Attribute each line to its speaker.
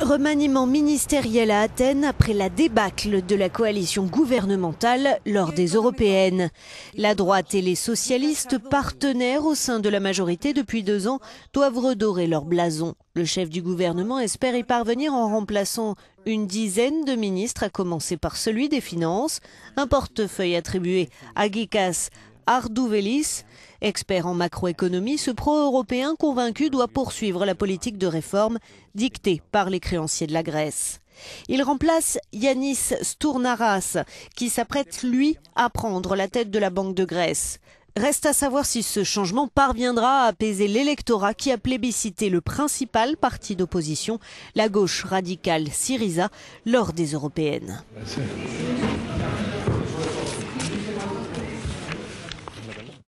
Speaker 1: Remaniement ministériel à Athènes après la débâcle de la coalition gouvernementale lors des européennes. La droite et les socialistes, partenaires au sein de la majorité depuis deux ans, doivent redorer leur blason. Le chef du gouvernement espère y parvenir en remplaçant une dizaine de ministres, à commencer par celui des Finances, un portefeuille attribué à Gikas. Ardouvelis, expert en macroéconomie, ce pro-européen convaincu doit poursuivre la politique de réforme dictée par les créanciers de la Grèce. Il remplace Yanis Stournaras, qui s'apprête, lui, à prendre la tête de la Banque de Grèce. Reste à savoir si ce changement parviendra à apaiser l'électorat qui a plébiscité le principal parti d'opposition, la gauche radicale Syriza, lors des européennes.